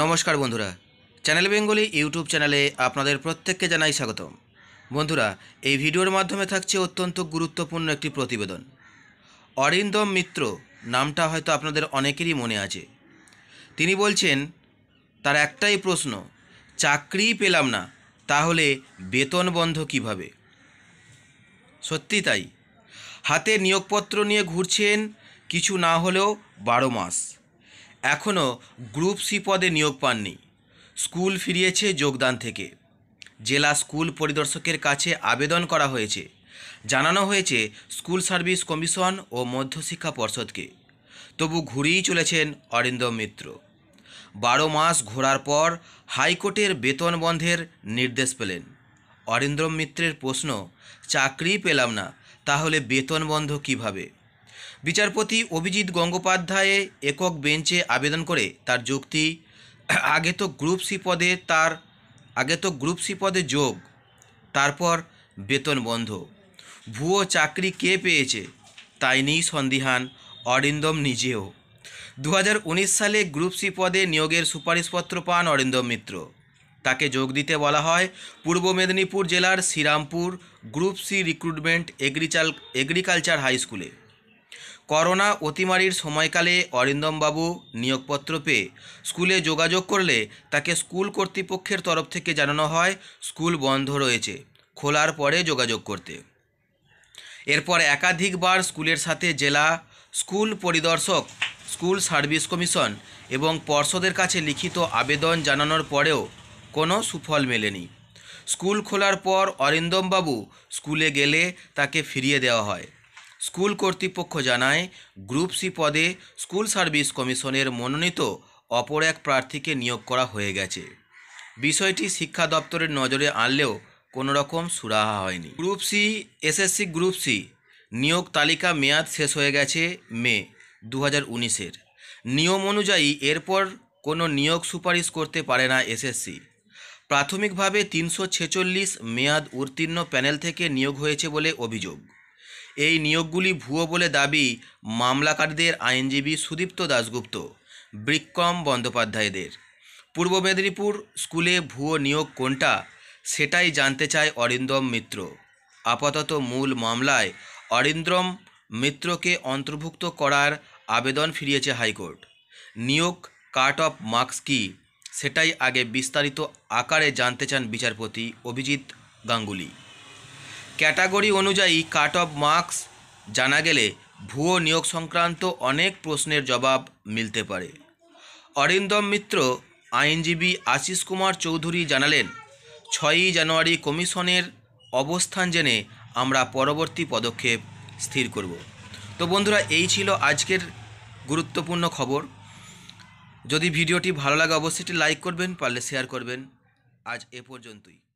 নমস্কার বন্ধুরা channel Bengali YouTube চ্যানেলে আপনাদের প্রত্যেককে জানাই স্বাগতম বন্ধুরা এই ভিডিওর মাধ্যমে থাকছে অত্যন্ত গুরুত্বপূর্ণ একটি প্রতিবেদন অরিন্দম মিত্র নামটা হয়তো আপনাদের অনেকেরই মনে আছে তিনি বলছেন তার একটাই প্রশ্ন চাকরি পেলাম না তাহলে বেতন বন্ধ কিভাবে সত্যি তাই হাতে নিয়োগপত্র নিয়ে ঘুরছেন কিছু না হলেও বারো মাস এখনও গ্রুপ সি পদে নিয়োগ পাননি স্কুল ফিরিয়েছে যোগদান থেকে জেলা স্কুল পরিদর্শকের কাছে আবেদন করা হয়েছে জানানো হয়েছে স্কুল সার্ভিস কমিশন ও মধ্যশিক্ষা পর্ষদকে তবু ঘুরেই চলেছেন অরিন্দম মিত্র বারো মাস ঘোরার পর হাইকোর্টের বেতন বন্ধের নির্দেশ পেলেন অরিন্দ্রম মিত্রের প্রশ্ন চাকরি পেলাম না তাহলে বেতন বন্ধ কীভাবে বিচারপতি অভিজিৎ গঙ্গোপাধ্যায়ে একক বেঞ্চে আবেদন করে তার যুক্তি আগে তো গ্রুপ সি পদে তার আগে তো গ্রুপ সি পদে যোগ তারপর বেতন বন্ধ ভুয়ো চাকরি কে পেয়েছে তাই নিয়েই সন্দিহান অরিন্দম নিজেও দু সালে গ্রুপ সি পদে নিয়োগের সুপারিশপত্র পান অরিন্দম মিত্র তাকে যোগ দিতে বলা হয় পূর্ব মেদিনীপুর জেলার শ্রীরামপুর গ্রুপ সি রিক্রুটমেন্ট এগ্রিচাল এগ্রিকালচার হাই স্কুলে করোনা অতিমারির সময়কালে অরিন্দমবাবু নিয়োগপত্র পেয়ে স্কুলে যোগাযোগ করলে তাকে স্কুল কর্তৃপক্ষের তরফ থেকে জানানো হয় স্কুল বন্ধ রয়েছে খোলার পরে যোগাযোগ করতে এরপর একাধিকবার স্কুলের সাথে জেলা স্কুল পরিদর্শক স্কুল সার্ভিস কমিশন এবং পর্ষদের কাছে লিখিত আবেদন জানানোর পরেও কোনো সুফল মেলেনি স্কুল খোলার পর অরিন্দমবাবু স্কুলে গেলে তাকে ফিরিয়ে দেওয়া হয় স্কুল কর্তৃপক্ষ জানায় গ্রুপ সি পদে স্কুল সার্ভিস কমিশনের মনোনীত অপর এক প্রার্থীকে নিয়োগ করা হয়ে গেছে বিষয়টি শিক্ষা দপ্তরের নজরে আনলেও কোনো রকম সুরাহা হয়নি group C SSC group C নিয়োগ তালিকা মেয়াদ শেষ হয়ে গেছে মে দু হাজার উনিশের নিয়ম অনুযায়ী এরপর কোনো নিয়োগ সুপারিশ করতে পারে না এসএসসি প্রাথমিকভাবে তিনশো ছেচল্লিশ মেয়াদ উত্তীর্ণ প্যানেল থেকে নিয়োগ হয়েছে বলে অভিযোগ এই নিয়োগগুলি ভুয়ো বলে দাবি মামলাকারীদের আইনজীবী সুদীপ্ত দাশগুপ্ত বিক্রম বন্দ্যোপাধ্যায়দের পূর্ব মেদিনীপুর স্কুলে ভুয়ো নিয়োগ কোনটা সেটাই জানতে চায় অরিন্দম মিত্র আপাতত মূল মামলায় অরিন্দ্রম মিত্রকে অন্তর্ভুক্ত করার আবেদন ফিরিয়েছে হাইকোর্ট নিয়োগ কাট অফ মার্কস কি সেটাই আগে বিস্তারিত আকারে জানতে চান বিচারপতি অভিজিৎ গাঙ্গুলি ক্যাটাগরি অনুযায়ী কাট অফ মার্কস জানা গেলে ভুয়ো নিয়োগ সংক্রান্ত অনেক প্রশ্নের জবাব মিলতে পারে অরিন্দম মিত্র আইনজীবী আশিস কুমার চৌধুরী জানালেন ছয়ই জানুয়ারি কমিশনের অবস্থান জেনে আমরা পরবর্তী পদক্ষেপ স্থির করব তো বন্ধুরা এই ছিল আজকের গুরুত্বপূর্ণ খবর যদি ভিডিওটি ভালো লাগে অবশ্যই লাইক করবেন পারলে শেয়ার করবেন আজ এ পর্যন্তই